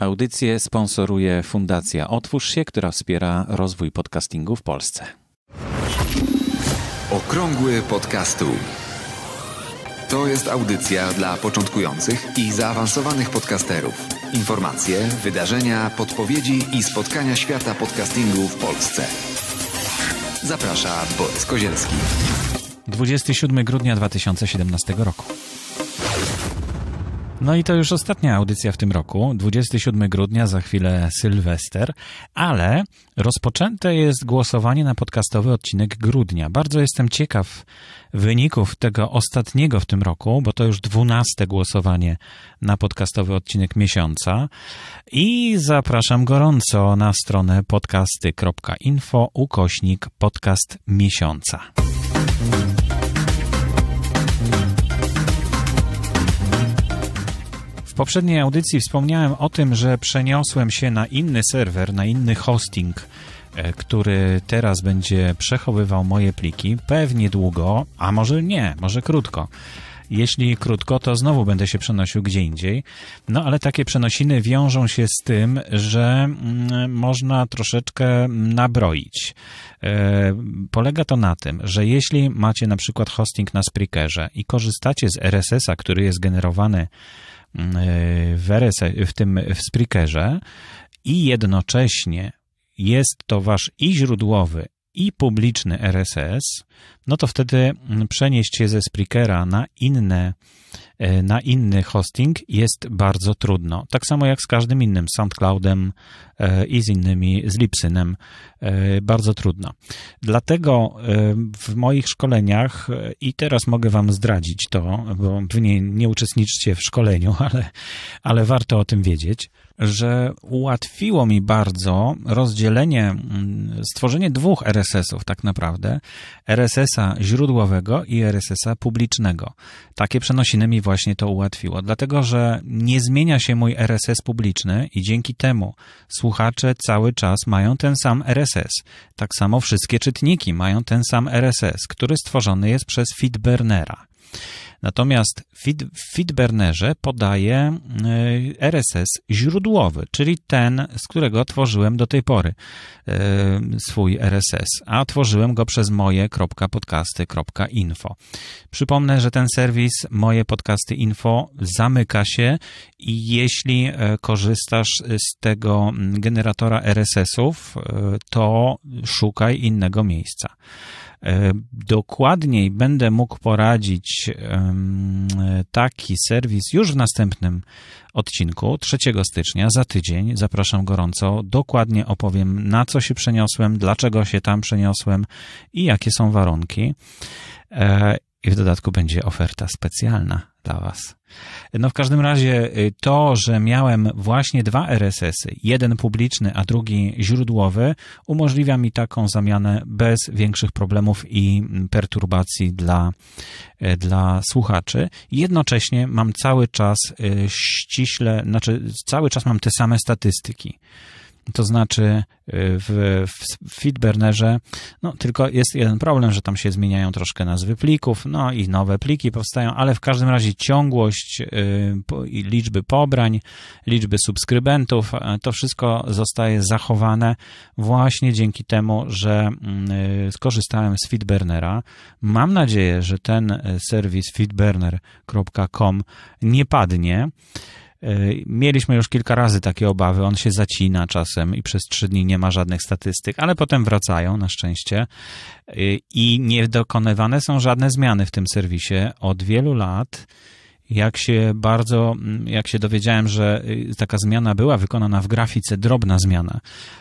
Audycję sponsoruje Fundacja Otwórz się, która wspiera rozwój podcastingu w Polsce. Okrągły podcastu. To jest audycja dla początkujących i zaawansowanych podcasterów. Informacje, wydarzenia, podpowiedzi i spotkania świata podcastingu w Polsce. Zaprasza Borys Kozielski. 27 grudnia 2017 roku. No i to już ostatnia audycja w tym roku, 27 grudnia, za chwilę Sylwester, ale rozpoczęte jest głosowanie na podcastowy odcinek grudnia. Bardzo jestem ciekaw wyników tego ostatniego w tym roku, bo to już 12 głosowanie na podcastowy odcinek miesiąca i zapraszam gorąco na stronę podcasty.info ukośnik podcast miesiąca. poprzedniej audycji wspomniałem o tym, że przeniosłem się na inny serwer, na inny hosting, e, który teraz będzie przechowywał moje pliki. Pewnie długo, a może nie, może krótko. Jeśli krótko, to znowu będę się przenosił gdzie indziej. No ale takie przenosiny wiążą się z tym, że mm, można troszeczkę nabroić. E, polega to na tym, że jeśli macie na przykład hosting na Spreakerze i korzystacie z RSS-a, który jest generowany Y, w, RSS, w tym w Spreakerze i jednocześnie jest to wasz i źródłowy, i publiczny RSS, no to wtedy mm, przenieść je ze Spreakera na inne e, na inny hosting jest bardzo trudno. Tak samo jak z każdym innym, z SoundCloudem e, i z innymi, z Lipsynem. E, bardzo trudno. Dlatego w moich szkoleniach, i teraz mogę Wam zdradzić to, bo pewnie nie uczestniczcie w szkoleniu, ale, ale warto o tym wiedzieć, że ułatwiło mi bardzo rozdzielenie, mm, stworzenie dwóch RSS-ów tak naprawdę. RSS RSS-a źródłowego i RSS-a publicznego. Takie przenosiny mi właśnie to ułatwiło, dlatego że nie zmienia się mój RSS publiczny i dzięki temu słuchacze cały czas mają ten sam RSS. Tak samo wszystkie czytniki mają ten sam RSS, który stworzony jest przez Feedburnera. Natomiast w Feedburnerze podaje y, RSS źródłowy, czyli ten, z którego tworzyłem do tej pory y, swój RSS, a tworzyłem go przez moje.podcasty.info. Przypomnę, że ten serwis Moje Podcasty Info zamyka się i jeśli y, korzystasz z tego mm, generatora RSS-ów, to szukaj innego miejsca. E, dokładniej będę mógł poradzić taki serwis już w następnym odcinku 3 stycznia za tydzień. Zapraszam gorąco. Dokładnie opowiem, na co się przeniosłem, dlaczego się tam przeniosłem i jakie są warunki. E, i w dodatku będzie oferta specjalna dla Was. No w każdym razie y, to, że miałem właśnie dwa RSS-y, jeden publiczny, a drugi źródłowy, umożliwia mi taką zamianę bez większych problemów i mm, perturbacji dla, y, dla słuchaczy. Jednocześnie mam cały czas y, ściśle, znaczy cały czas mam te same statystyki to znaczy y, w, w FeedBurnerze, no tylko jest jeden problem, że tam się zmieniają troszkę nazwy plików, no i nowe pliki powstają, ale w każdym razie ciągłość y, i liczby pobrań, liczby subskrybentów, y, to wszystko zostaje zachowane właśnie dzięki temu, że skorzystałem z FeedBurnera. Mam nadzieję, że ten serwis feedburner.com nie padnie. E, mieliśmy już kilka razy takie obawy, on się zacina czasem i przez trzy dni nie ma żadnych statystyk, ale potem wracają na szczęście e, i nie dokonywane są żadne zmiany w tym serwisie od wielu lat jak się bardzo, mm, jak się dowiedziałem, że y, taka zmiana była wykonana w grafice, drobna zmiana,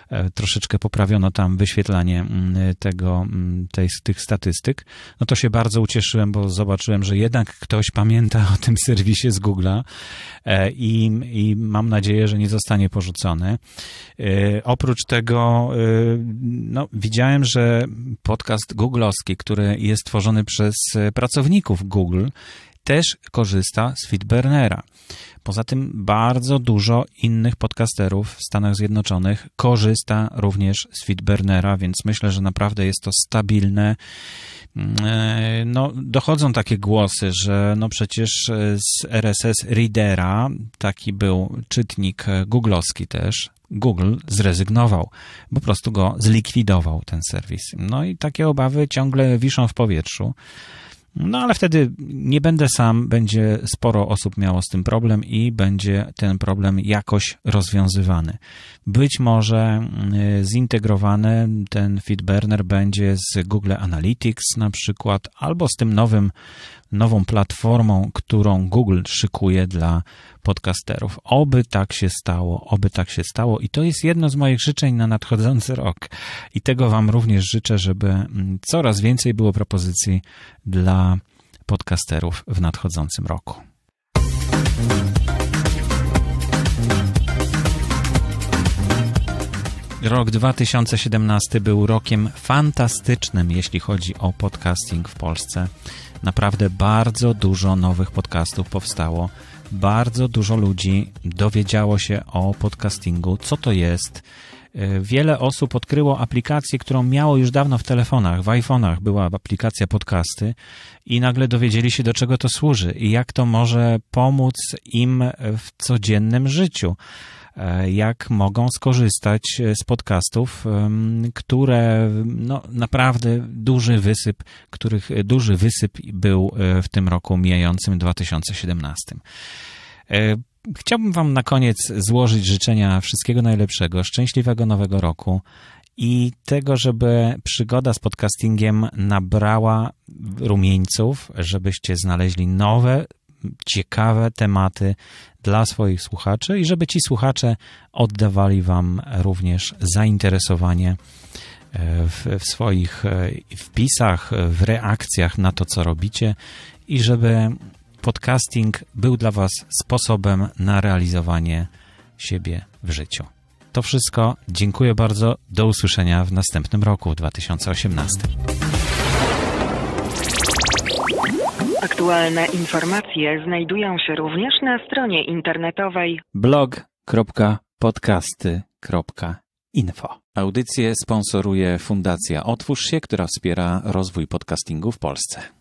e, troszeczkę poprawiono tam wyświetlanie mm, tego, mm, tej, tych statystyk, no to się bardzo ucieszyłem, bo zobaczyłem, że jednak ktoś pamięta o tym serwisie z Google'a e, i, i mam nadzieję, że nie zostanie porzucony. E, oprócz tego no, widziałem, że podcast googlowski, który jest tworzony przez pracowników Google, też korzysta z Feedburnera. Poza tym bardzo dużo innych podcasterów w Stanach Zjednoczonych korzysta również z Feedburnera, więc myślę, że naprawdę jest to stabilne. Mm, e, no, dochodzą takie głosy, że no przecież e, z RSS Readera, taki był czytnik e, googlowski też, Google zrezygnował, po prostu go zlikwidował ten serwis. No i takie obawy ciągle wiszą w powietrzu. No ale wtedy nie będę sam, będzie sporo osób miało z tym problem i będzie ten problem jakoś rozwiązywany. Być może y, zintegrowany ten Feedburner będzie z Google Analytics na przykład, albo z tym nowym, nową platformą, którą Google szykuje dla podcasterów. Oby tak się stało, oby tak się stało i to jest jedno z moich życzeń na nadchodzący rok. I tego Wam również życzę, żeby mm, coraz więcej było propozycji dla podcasterów w nadchodzącym roku. Rok 2017 był rokiem fantastycznym, jeśli chodzi o podcasting w Polsce. Naprawdę bardzo dużo nowych podcastów powstało. Bardzo dużo ludzi dowiedziało się o podcastingu, co to jest, E, wiele osób odkryło aplikację, którą miało już dawno w telefonach, w iPhone'ach była aplikacja podcasty i nagle dowiedzieli się, do czego to służy i jak to może pomóc im w codziennym życiu e, jak mogą skorzystać e, z podcastów, które no, naprawdę duży wysyp, których duży wysyp był w tym roku mijającym 2017. Chciałbym Wam na koniec złożyć życzenia wszystkiego najlepszego, szczęśliwego nowego roku i tego, żeby przygoda z podcastingiem nabrała rumieńców, żebyście znaleźli nowe, ciekawe tematy dla swoich słuchaczy i żeby ci słuchacze oddawali Wam również zainteresowanie e, w, w swoich e, wpisach, w reakcjach na to, co robicie i żeby podcasting był dla Was sposobem na realizowanie siebie w życiu. To wszystko. Dziękuję bardzo. Do usłyszenia w następnym roku 2018. Aktualne informacje znajdują się również na stronie internetowej blog.podcasty.info. Audycję sponsoruje Fundacja Otwórz się, która wspiera rozwój podcastingu w Polsce.